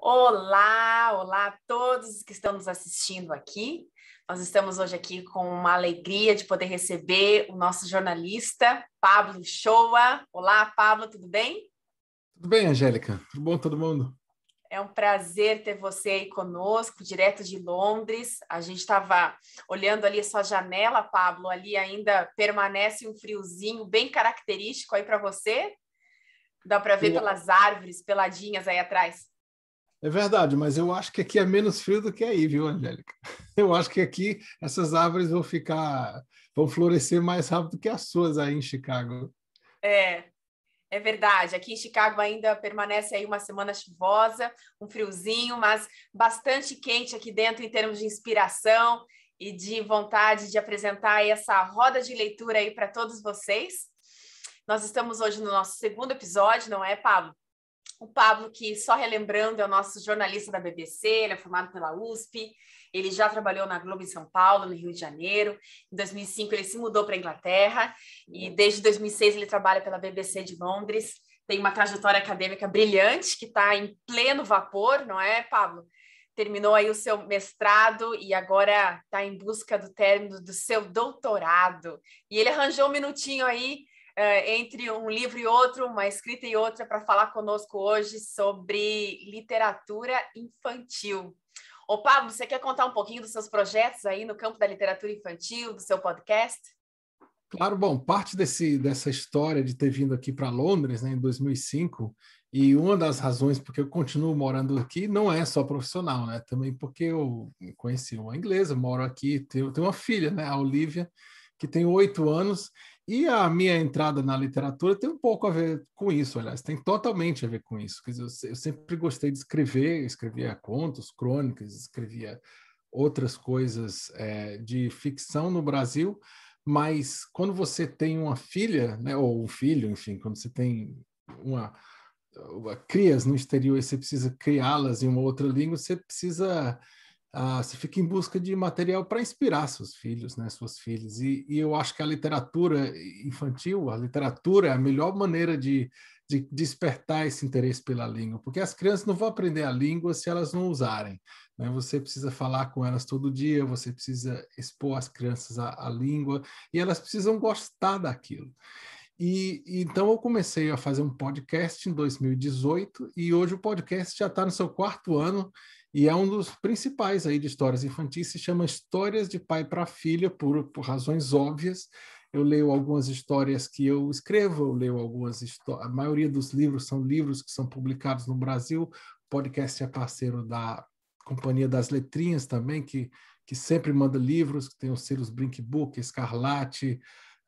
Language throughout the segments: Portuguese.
Olá, olá a todos que estão nos assistindo aqui. Nós estamos hoje aqui com uma alegria de poder receber o nosso jornalista, Pablo Shoa. Olá, Pablo, tudo bem? Tudo bem, Angélica? Tudo bom, todo mundo? É um prazer ter você aí conosco, direto de Londres. A gente estava olhando ali a sua janela, Pablo, ali ainda permanece um friozinho bem característico aí para você. Dá para ver pelas árvores peladinhas aí atrás. É verdade, mas eu acho que aqui é menos frio do que aí, viu, Angélica? Eu acho que aqui essas árvores vão ficar, vão florescer mais rápido que as suas aí em Chicago. É, é verdade. Aqui em Chicago ainda permanece aí uma semana chuvosa, um friozinho, mas bastante quente aqui dentro em termos de inspiração e de vontade de apresentar essa roda de leitura aí para todos vocês. Nós estamos hoje no nosso segundo episódio, não é, Pablo? O Pablo, que só relembrando, é o nosso jornalista da BBC, ele é formado pela USP, ele já trabalhou na Globo em São Paulo, no Rio de Janeiro. Em 2005 ele se mudou para a Inglaterra e desde 2006 ele trabalha pela BBC de Londres. Tem uma trajetória acadêmica brilhante que está em pleno vapor, não é, Pablo? Terminou aí o seu mestrado e agora está em busca do término do seu doutorado. E ele arranjou um minutinho aí eh, entre um livro e outro, uma escrita e outra, para falar conosco hoje sobre literatura infantil. Ô Pablo, você quer contar um pouquinho dos seus projetos aí no campo da literatura infantil, do seu podcast? Claro, bom, parte desse, dessa história de ter vindo aqui para Londres né, em 2005, e uma das razões porque eu continuo morando aqui não é só profissional, né? Também porque eu conheci uma inglesa, moro aqui, tenho, tenho uma filha, né, a Olivia, que tem oito anos, e a minha entrada na literatura tem um pouco a ver com isso, aliás, tem totalmente a ver com isso. Quer dizer, eu sempre gostei de escrever, escrevia contos, crônicas, escrevia outras coisas é, de ficção no Brasil, mas quando você tem uma filha, né, ou um filho, enfim, quando você tem uma, uma crias no exterior e você precisa criá-las em uma outra língua, você precisa ah, você fica em busca de material para inspirar seus filhos, né, suas filhas. E, e, eu acho que a literatura infantil, a literatura é a melhor maneira de, de, despertar esse interesse pela língua, porque as crianças não vão aprender a língua se elas não usarem. Né? Você precisa falar com elas todo dia, você precisa expor as crianças à, à língua e elas precisam gostar daquilo. E, então eu comecei a fazer um podcast em 2018 e hoje o podcast já está no seu quarto ano e é um dos principais aí de histórias infantis, se chama Histórias de Pai para Filha, por, por razões óbvias. Eu leio algumas histórias que eu escrevo, eu leio algumas histórias. A maioria dos livros são livros que são publicados no Brasil. O podcast é parceiro da Companhia das Letrinhas também, que, que sempre manda livros, que tem os selos Brinkbook, Escarlate,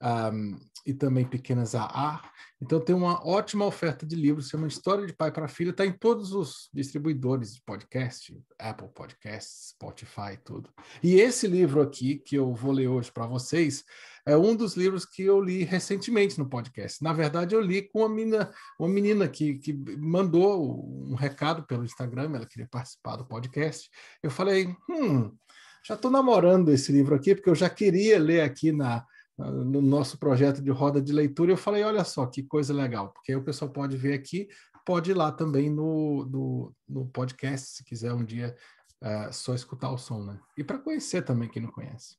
um, e também Pequenas AA. Então tem uma ótima oferta de livros, chama História de Pai para Filho, está em todos os distribuidores de podcast, Apple Podcasts, Spotify, tudo. E esse livro aqui, que eu vou ler hoje para vocês, é um dos livros que eu li recentemente no podcast. Na verdade, eu li com uma menina, uma menina que, que mandou um recado pelo Instagram, ela queria participar do podcast. Eu falei, hum, já estou namorando esse livro aqui, porque eu já queria ler aqui na no nosso projeto de roda de leitura, eu falei, olha só que coisa legal, porque aí o pessoal pode ver aqui, pode ir lá também no, no, no podcast, se quiser um dia uh, só escutar o som, né? E para conhecer também quem não conhece.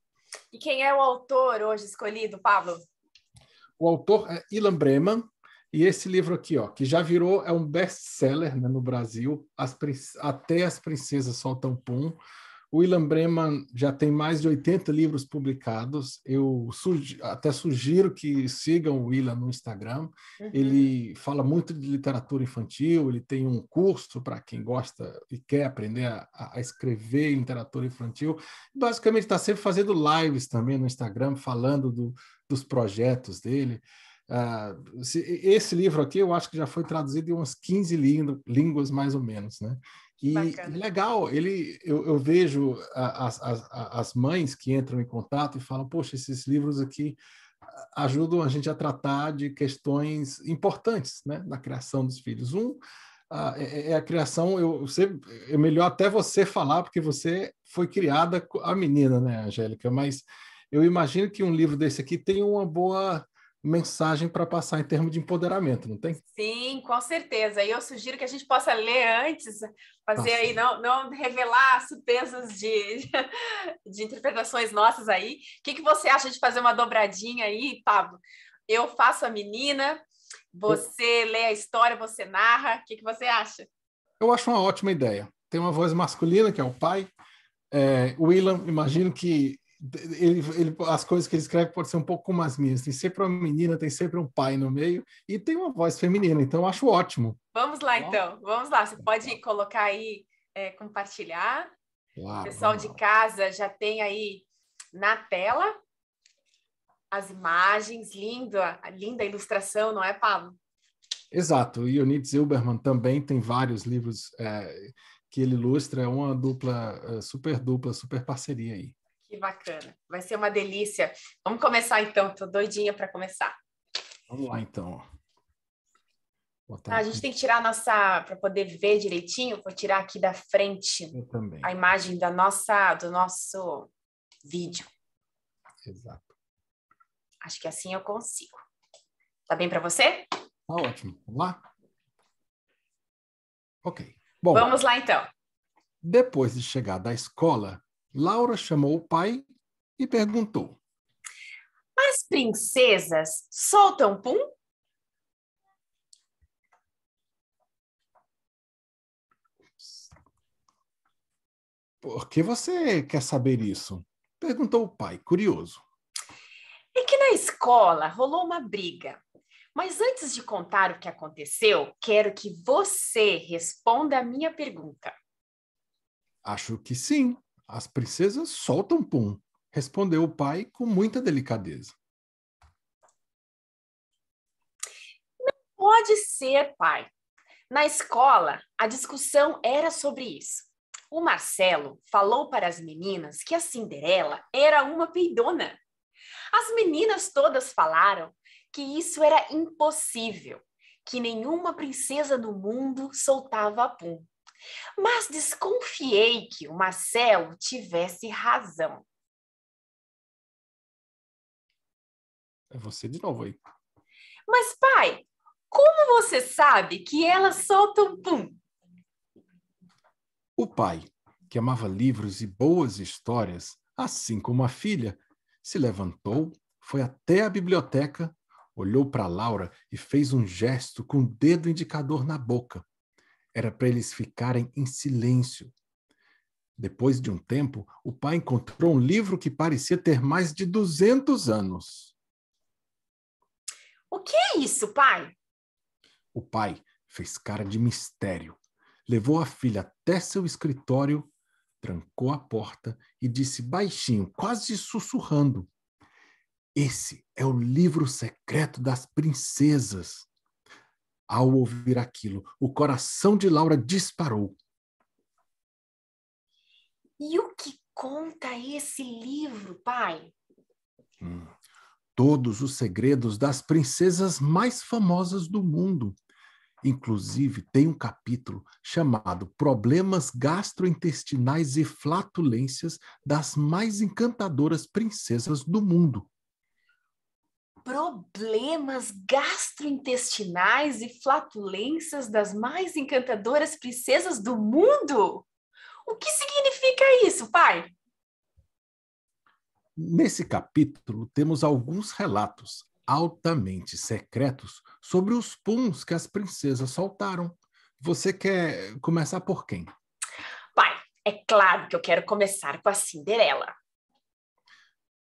E quem é o autor hoje escolhido, Pablo? O autor é Ilan Breman, e esse livro aqui, ó, que já virou, é um best-seller né, no Brasil, as, até as princesas soltam pum, o William Breman já tem mais de 80 livros publicados. Eu sugi até sugiro que sigam o William no Instagram. Uhum. Ele fala muito de literatura infantil, ele tem um curso para quem gosta e quer aprender a, a escrever literatura infantil. Basicamente, está sempre fazendo lives também no Instagram, falando do, dos projetos dele. Uh, esse livro aqui eu acho que já foi traduzido em umas 15 línguas, mais ou menos, né? E Bacana. legal, ele, eu, eu vejo as, as, as, mães que entram em contato e falam, poxa, esses livros aqui ah, ajudam a gente a tratar de questões importantes, né? Na criação dos filhos. Um, uh, é, é, a criação, eu, você, é melhor até você falar, porque você foi criada a menina, né, Angélica? Mas eu imagino que um livro desse aqui tem uma boa mensagem para passar em termos de empoderamento, não tem? Sim, com certeza. E eu sugiro que a gente possa ler antes, fazer Nossa. Tá aí, não, não revelar surpresas de, de interpretações nossas aí. O que, que você acha de fazer uma dobradinha aí, Pablo? Eu faço a menina, você eu... lê a história, você narra. O que, que você acha? Eu acho uma ótima ideia. Tem uma voz masculina, que é o pai. É, William, imagino que ele, ele, as coisas que ele escreve podem ser um pouco como as minhas. Tem sempre uma menina, tem sempre um pai no meio e tem uma voz feminina, então eu acho ótimo. Vamos lá, tá então. Vamos lá. Você pode colocar aí, é, compartilhar. Claro, pessoal de casa já tem aí na tela as imagens. Linda, linda ilustração, não é, Pablo? Exato. E o Nietzsche Zilberman também tem vários livros é, que ele ilustra. É uma dupla, é, super dupla, super parceria aí. Que bacana. Vai ser uma delícia. Vamos começar então. Tô doidinha para começar. Vamos lá então. Ah, a gente tem que tirar a nossa para poder ver direitinho. Vou tirar aqui da frente a imagem da nossa do nosso vídeo. Exato. Acho que assim eu consigo. Tá bem para você? Tá ótimo. Vamos lá. Ok. Bom, vamos lá então. Depois de chegar da escola, Laura chamou o pai e perguntou: As princesas soltam pum? Por que você quer saber isso? Perguntou o pai, curioso. É que na escola rolou uma briga. Mas antes de contar o que aconteceu, quero que você responda a minha pergunta. Acho que sim, as princesas soltam pum, respondeu o pai com muita delicadeza. Não pode ser, pai. Na escola, a discussão era sobre isso. O Marcelo falou para as meninas que a Cinderela era uma peidona. As meninas todas falaram que isso era impossível, que nenhuma princesa do mundo soltava pum. Mas desconfiei que o Marcel tivesse razão. É você de novo aí. Mas, pai, como você sabe que elas soltam um pum? O pai, que amava livros e boas histórias, assim como a filha, se levantou, foi até a biblioteca, olhou para Laura e fez um gesto com o dedo indicador na boca. Era para eles ficarem em silêncio. Depois de um tempo, o pai encontrou um livro que parecia ter mais de 200 anos. O que é isso, pai? O pai fez cara de mistério. Levou a filha até seu escritório, trancou a porta e disse baixinho, quase sussurrando: Esse é o livro secreto das princesas. Ao ouvir aquilo, o coração de Laura disparou. E o que conta esse livro, pai? Hum, todos os segredos das princesas mais famosas do mundo. Inclusive, tem um capítulo chamado Problemas Gastrointestinais e Flatulências das Mais Encantadoras Princesas do Mundo problemas gastrointestinais e flatulências das mais encantadoras princesas do mundo? O que significa isso, pai? Nesse capítulo, temos alguns relatos altamente secretos sobre os puns que as princesas soltaram. Você quer começar por quem? Pai, é claro que eu quero começar com a Cinderela.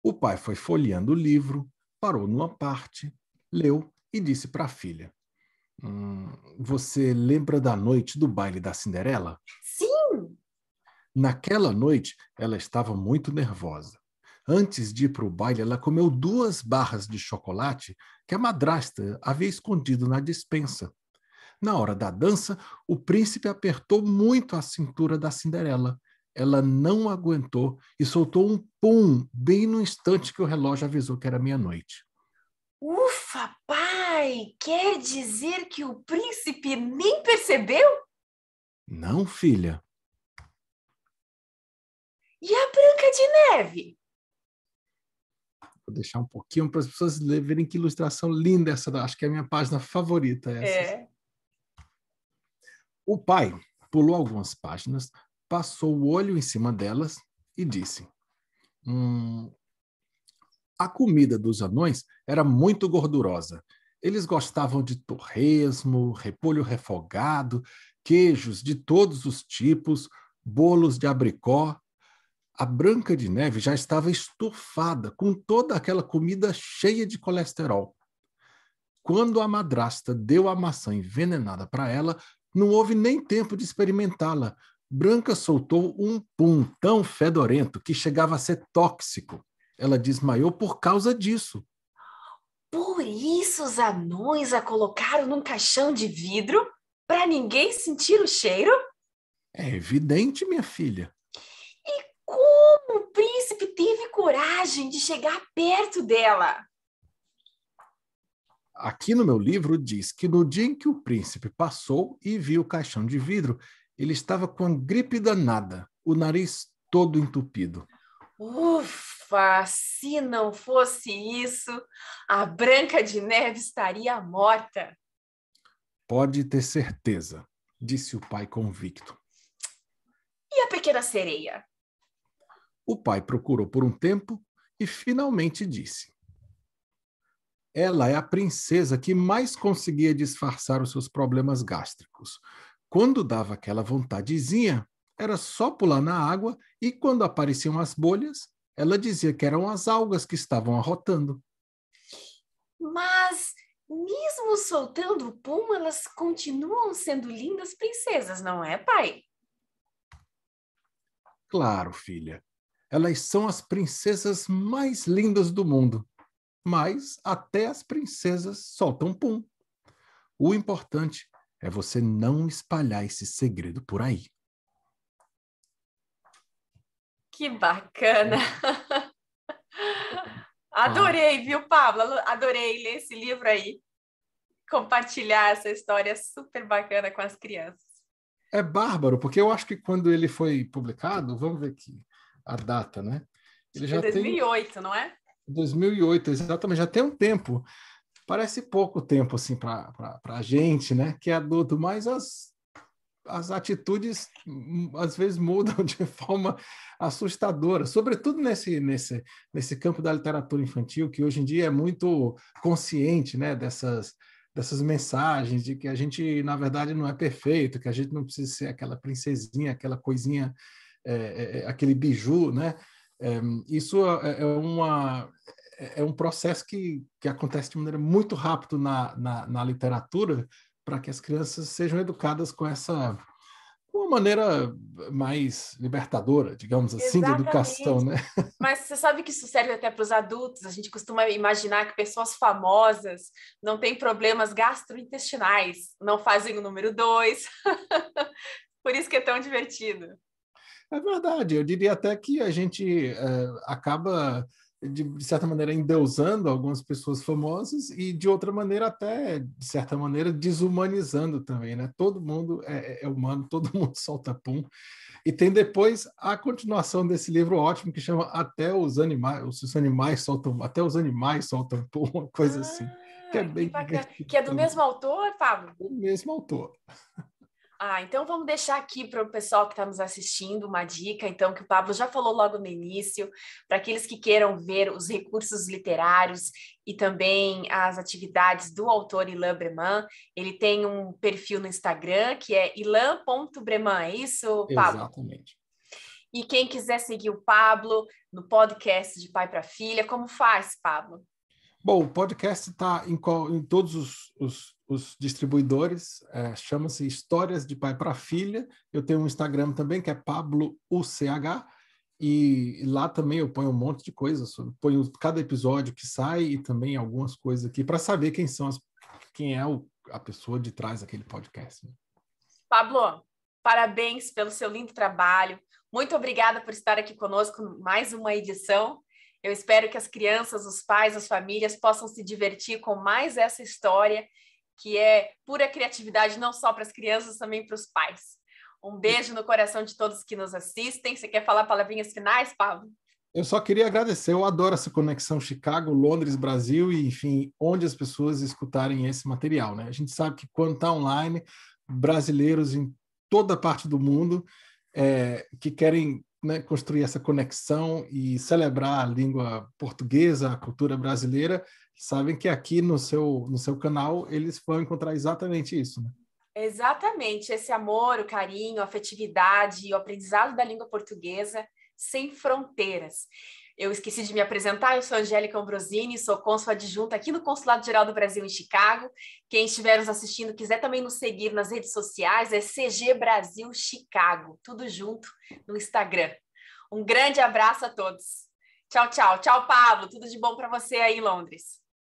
O pai foi folheando o livro, parou numa parte, leu e disse para a filha: hum, Você lembra da noite do baile da Cinderela? Sim! Naquela noite, ela estava muito nervosa. Antes de ir para o baile, ela comeu duas barras de chocolate que a madrasta havia escondido na despensa. Na hora da dança, o príncipe apertou muito a cintura da Cinderela ela não aguentou e soltou um pum bem no instante que o relógio avisou que era meia-noite. Ufa, pai! Quer dizer que o príncipe nem percebeu? Não, filha. E a Branca de Neve? Vou deixar um pouquinho para as pessoas verem que ilustração linda essa. Acho que é a minha página favorita. Essa. É. O pai pulou algumas páginas, passou o olho em cima delas e disse: Hum. A comida dos anões era muito gordurosa. Eles gostavam de torresmo, repolho refogado, queijos de todos os tipos, bolos de abricó. A Branca de Neve já estava estufada com toda aquela comida cheia de colesterol. Quando a madrasta deu a maçã envenenada para ela, não houve nem tempo de experimentá-la, Branca soltou um pum tão fedorento que chegava a ser tóxico. Ela desmaiou por causa disso. Por isso os anões a colocaram num caixão de vidro para ninguém sentir o cheiro? É evidente, minha filha. E como o príncipe teve coragem de chegar perto dela? Aqui no meu livro diz que no dia em que o príncipe passou e viu o caixão de vidro, ele estava com a gripe danada, o nariz todo entupido. Ufa! Se não fosse isso, a Branca de Neve estaria morta. Pode ter certeza, disse o pai convicto. E a pequena sereia? O pai procurou por um tempo e finalmente disse: Ela é a princesa que mais conseguia disfarçar os seus problemas gástricos. Quando dava aquela vontadezinha, era só pular na água e quando apareciam as bolhas, ela dizia que eram as algas que estavam arrotando. Mas, mesmo soltando o pum, elas continuam sendo lindas princesas, não é, pai? Claro, filha. Elas são as princesas mais lindas do mundo. Mas até as princesas soltam pum. O importante é você não espalhar esse segredo por aí. Que bacana! Adorei, viu, Pablo? Adorei ler esse livro aí. Compartilhar essa história super bacana com as crianças. É bárbaro, porque eu acho que quando ele foi publicado, vamos ver aqui a data, né? Ele já 2008, é tem... não é? 2008, exatamente, já tem um tempo parece pouco tempo assim para a gente, né, que é adulto, mas as, as atitudes hum, às vezes mudam de forma assustadora, sobretudo nesse, nesse, nesse campo da literatura infantil, que hoje em dia é muito consciente né, dessas, dessas mensagens de que a gente, na verdade, não é perfeito, que a gente não precisa ser aquela princesinha, aquela coisinha, é, é, é aquele biju, né? É, isso é, é uma é, é, um processo que, que acontece de maneira muito rápida na, na, na literatura para que as crianças sejam educadas com essa uma maneira mais libertadora, digamos assim, Exatamente. educação, né? Mas você sabe que isso serve até para os adultos. A gente costuma imaginar que pessoas famosas não têm problemas gastrointestinais, não fazem o número dois. Por isso que é tão divertido. É verdade. Eu diria até que a gente uh, acaba de, de, certa maneira, endeusando algumas pessoas famosas e, de outra maneira, até, de certa maneira, desumanizando também, né? Todo mundo é, é, é humano, todo mundo solta pum. E tem depois a continuação desse livro ótimo que chama Até os Animais, os animais soltam, até os animais soltam pum, uma coisa ah, assim. Que é, ah, bem que, que é do mesmo autor, fábio Do mesmo autor. Ah, então vamos deixar aqui para o pessoal que está nos assistindo uma dica, então, que o Pablo já falou logo no início, para aqueles que queiram ver os recursos literários e também as atividades do autor Ilan Breman. Ele tem um perfil no Instagram que é ilan.breman, é isso, Pablo? Exatamente. E quem quiser seguir o Pablo no podcast de Pai para Filha, como faz, Pablo? Bom, o podcast está em, em, todos os, os os distribuidores, é, chama-se Histórias de Pai para Filha. Eu tenho um Instagram também que é Pablo UCH e lá também eu ponho um monte de coisas, ponho cada episódio que sai e também algumas coisas aqui para saber quem são as, quem é o, a pessoa de trás daquele podcast. Né? Pablo, parabéns pelo seu lindo trabalho. Muito obrigada por estar aqui conosco mais uma edição. Eu espero que as crianças, os pais, as famílias possam se divertir com mais essa história que é pura criatividade, não só para as crianças, também para os pais. Um beijo no coração de todos que nos assistem. Você quer falar palavrinhas finais, Pablo? Eu só queria agradecer. Eu adoro essa conexão Chicago, Londres, Brasil e, enfim, onde as pessoas escutarem esse material. Né? A gente sabe que quando está online, brasileiros em toda parte do mundo é, que querem né, construir essa conexão e celebrar a língua portuguesa, a cultura brasileira, sabem que aqui no seu, no seu canal eles vão encontrar exatamente isso, né? Exatamente, esse amor, o carinho, a afetividade, e o aprendizado da língua portuguesa sem fronteiras. Eu esqueci de me apresentar, eu sou Angélica Ambrosini, sou cônsul adjunta aqui no Consulado Geral do Brasil em Chicago. Quem estiver nos assistindo quiser também nos seguir nas redes sociais, é CG Brasil Chicago, tudo junto no Instagram. Um grande abraço a todos. Tchau, tchau. Tchau, Pablo. Tudo de bom para você aí em Londres.